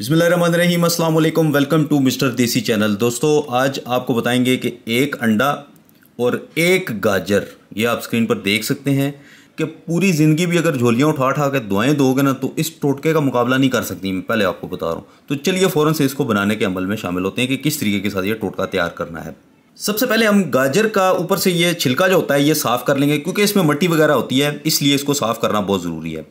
बिसमीम अल्लाम welcome to mister Desi channel दोस्तों आज आपको बताएंगे कि एक अंडा और एक गाजर ये आप स्क्रीन पर देख सकते हैं कि पूरी ज़िंदगी भी अगर झोलियाँ उठा उठा के दुआएँ दोगे ना तो इस टोटके का मुकाबला नहीं कर सकती मैं पहले आपको बता रहा हूँ तो चलिए फ़ौरन से इसको बनाने के अमल में शामिल होते हैं कि किस तरीके के साथ ये टोटका तैयार करना है सबसे पहले हम गाजर का ऊपर से ये छिलका जो होता है ये साफ़ कर लेंगे क्योंकि इसमें मट्टी वगैरह होती है इसलिए इसको साफ़ करना बहुत ज़रूरी है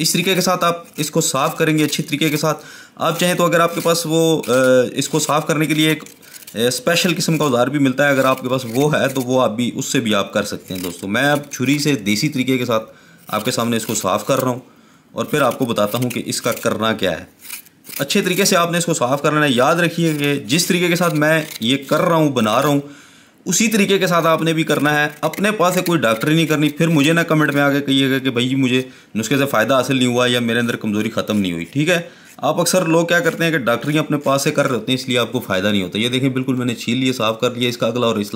इस तरीके के साथ आप इसको साफ़ करेंगे अच्छे तरीके के साथ आप चाहें तो अगर आपके पास वो इसको साफ़ करने के लिए एक स्पेशल किस्म का औजार भी मिलता है अगर आपके पास वो है तो वो आप भी उससे भी आप कर सकते हैं दोस्तों मैं अब छुरी से देसी तरीके के साथ आपके सामने इसको साफ़ कर रहा हूँ और फिर आपको बताता हूँ कि इसका करना क्या है अच्छे तरीके से आपने इसको साफ़ करना है याद रखिए कि जिस तरीके के साथ मैं ये कर रहा हूँ बना रहा हूँ उसी तरीके के साथ आपने भी करना है अपने पास से कोई डॉक्टरी नहीं करनी फिर मुझे ना कमेंट में आगे कहिएगा कि भाई मुझे नुस्खे से फ़ायदा हासिल नहीं हुआ या मेरे अंदर कमज़ोरी ख़त्म नहीं हुई ठीक है आप अक्सर लोग क्या करते हैं कि डॉक्टरी अपने पास से कर रहे होते हैं इसलिए आपको फ़ायदा नहीं होता ये देखें बिल्कुल मैंने छील लिया साफ़ कर लिया इसका अगला और इस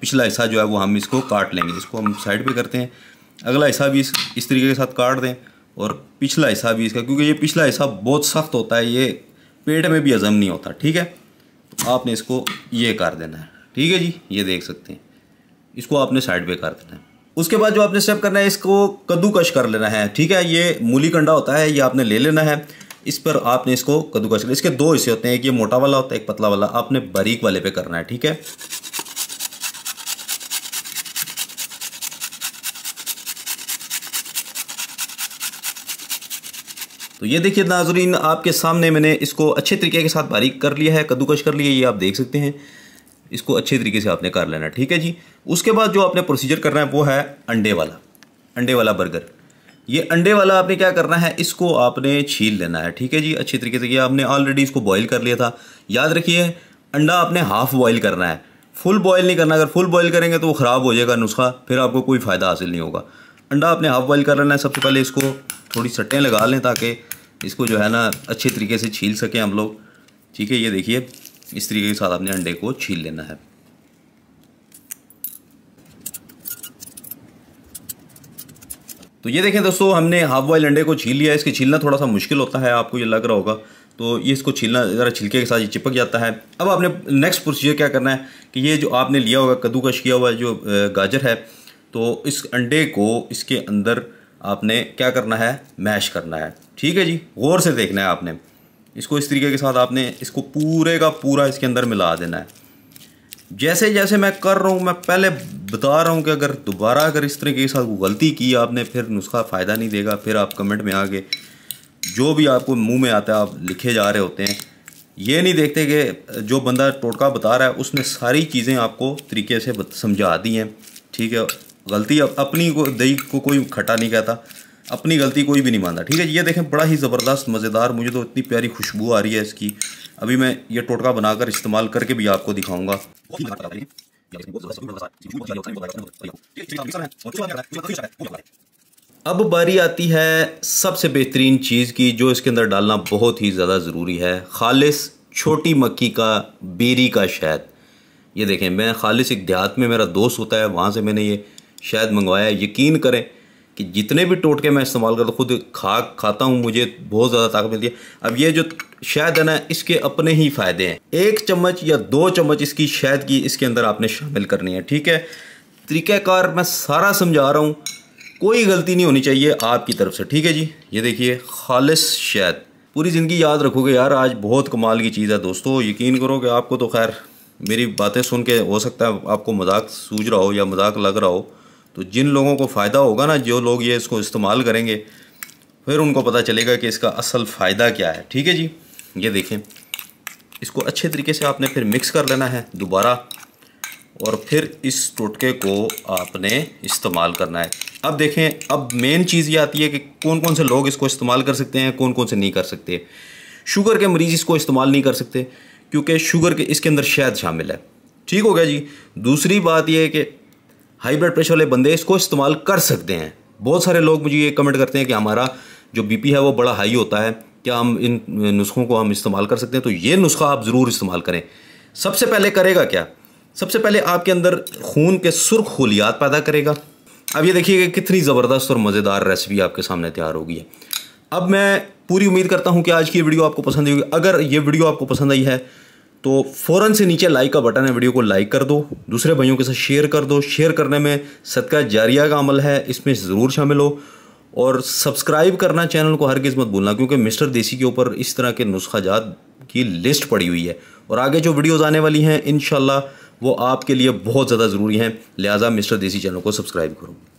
पिछला हिस्सा जो है वो हम इसको काट लेंगे इसको हम साइड पर करते हैं अगला हिस्सा भी इस इस तरीके के साथ काट दें और पिछला हिस्सा भी इसका क्योंकि ये पिछला हिस्सा बहुत सख्त होता है ये पेट में भी हज़म नहीं होता ठीक है तो आपने इसको ये कर देना है ठीक है जी ये देख सकते हैं इसको आपने साइड पे कर देना है उसके बाद जो आपने स्टेप करना है इसको कद्दूकश कर लेना है ठीक है ये मूली कंडा होता है ये आपने ले लेना है इस पर आपने इसको कद्दूकश करना इसके दो हिस्से होते हैं एक ये मोटा वाला होता है एक पतला वाला आपने बारीक वाले पे करना है ठीक है तो ये देखिए नाजरीन आपके सामने मैंने इसको अच्छे तरीके के साथ बारीक कर लिया है कद्दूकश कर लिया ये आप देख सकते हैं इसको अच्छे तरीके से आपने कर लेना है ठीक है जी उसके बाद जो आपने प्रोसीजर करना है वो है अंडे वाला अंडे वाला बर्गर ये अंडे वाला आपने क्या करना है इसको आपने छील लेना है ठीक है जी अच्छे तरीके से किया आपने ऑलरेडी इसको बॉईल कर लिया था याद रखिए अंडा आपने हाफ बॉईल करना है फुल बॉयल नहीं करना अगर फुल बॉयल करेंगे तो वो ख़राब हो जाएगा नुस्खा फिर आपको कोई फ़ायदा हासिल नहीं होगा अंडा आपने हाफ बॉयल कर लेना है सबसे पहले इसको थोड़ी सट्टें लगा लें ताकि इसको जो है ना अच्छे तरीके से छील सकें हम लोग ठीक है ये देखिए इस तरीके के साथ आपने अंडे को छील लेना है तो ये देखें दोस्तों हमने हाफ बॉयल अंडे को छील लिया इसके छीलना थोड़ा सा मुश्किल होता है आपको ये लग रहा होगा तो ये इसको छीलना ज़रा छिलके के साथ ये चिपक जाता है अब आपने नेक्स्ट प्रोसीजर क्या करना है कि ये जो आपने लिया होगा कद्दूकश किया हुआ जो गाजर है तो इस अंडे को इसके अंदर आपने क्या करना है मैश करना है ठीक है जी गौर से देखना है आपने इसको इस तरीके के साथ आपने इसको पूरे का पूरा इसके अंदर मिला देना है जैसे जैसे मैं कर रहा हूँ मैं पहले बता रहा हूँ कि अगर दोबारा अगर इस तरीके के साथ गलती की आपने फिर नुस्खा फ़ायदा नहीं देगा फिर आप कमेंट में आके जो भी आपको मुंह में आता है आप लिखे जा रहे होते हैं ये नहीं देखते कि जो बंदा टोटका बता रहा है उसने सारी चीज़ें आपको तरीके से समझा दी हैं ठीक है गलती अपनी को दही को कोई खट्टा नहीं कहता अपनी गलती कोई भी नहीं मानता ठीक है ये देखें बड़ा ही ज़बरदस्त मज़ेदार मुझे तो इतनी प्यारी खुशबू आ रही है इसकी अभी मैं ये टोटका बनाकर इस्तेमाल करके भी आपको दिखाऊंगा अब बारी आती है सबसे बेहतरीन चीज़ की जो इसके अंदर डालना बहुत ही ज़्यादा ज़रूरी है खालिश छोटी मक्की का बेरी का शहद ये देखें मैं खालिश एक देहात में मेरा दोस्त होता है वहाँ से मैंने ये शहद मंगवाया यकीन करें कि जितने भी टोटके मैं इस्तेमाल करता खुद खा खाता हूँ मुझे बहुत ज़्यादा ताकत मिलती है अब ये जो शहद है ना इसके अपने ही फ़ायदे हैं एक चम्मच या दो चम्मच इसकी शहद की इसके अंदर आपने शामिल करनी है ठीक है तरीक़ाकार मैं सारा समझा रहा हूँ कोई गलती नहीं होनी चाहिए आपकी तरफ से ठीक है जी ये देखिए खालिश शहद पूरी ज़िंदगी याद रखोगे यार आज बहुत कमाल की चीज़ है दोस्तों यकीन करो कि आपको तो खैर मेरी बातें सुन के हो सकता है आपको मजाक सूझ रहा हो या मजाक लग रहा हो तो जिन लोगों को फ़ायदा होगा ना जो लोग ये इसको इस्तेमाल करेंगे फिर उनको पता चलेगा कि इसका असल फ़ायदा क्या है ठीक है जी ये देखें इसको अच्छे तरीके से आपने फिर मिक्स कर लेना है दोबारा और फिर इस टोटके को आपने इस्तेमाल करना है अब देखें अब मेन चीज़ ये आती है कि कौन कौन से लोग इसको इस्तेमाल कर सकते हैं कौन कौन से नहीं कर सकते शुगर के मरीज़ इसको इस्तेमाल नहीं कर सकते क्योंकि शुगर के इसके अंदर शहद शामिल है ठीक हो गया जी दूसरी बात यह है कि हाई ब्लड प्रेशर वाले बंदे इसको इस्तेमाल कर सकते हैं बहुत सारे लोग मुझे ये कमेंट करते हैं कि हमारा जो बी है वो बड़ा हाई होता है क्या हम इन नुस्खों को हम इस्तेमाल कर सकते हैं तो ये नुस्खा आप ज़रूर इस्तेमाल करें सबसे पहले करेगा क्या सबसे पहले आपके अंदर खून के सुर्ख खुलियात पैदा करेगा अब ये देखिए कि कितनी ज़बरदस्त और मज़ेदार रेसिपी आपके सामने तैयार होगी है अब मैं पूरी उम्मीद करता हूँ कि आज की वीडियो आपको पसंद होगी अगर ये वीडियो आपको पसंद आई है तो फ़ौरन से नीचे लाइक का बटन है वीडियो को लाइक कर दो दूसरे भाइयों के साथ शेयर कर दो शेयर करने में सदका जारिया का अमल है इसमें ज़रूर शामिल हो और सब्सक्राइब करना चैनल को हर किस मत भूलना क्योंकि मिस्टर देसी के ऊपर इस तरह के नुस्खाजात की लिस्ट पड़ी हुई है और आगे जो वीडियोज़ आने वाली हैं इन वो आपके लिए बहुत ज़्यादा ज़रूरी हैं लिहाजा मिस्टर देसी चैनल को सब्सक्राइब करूँगी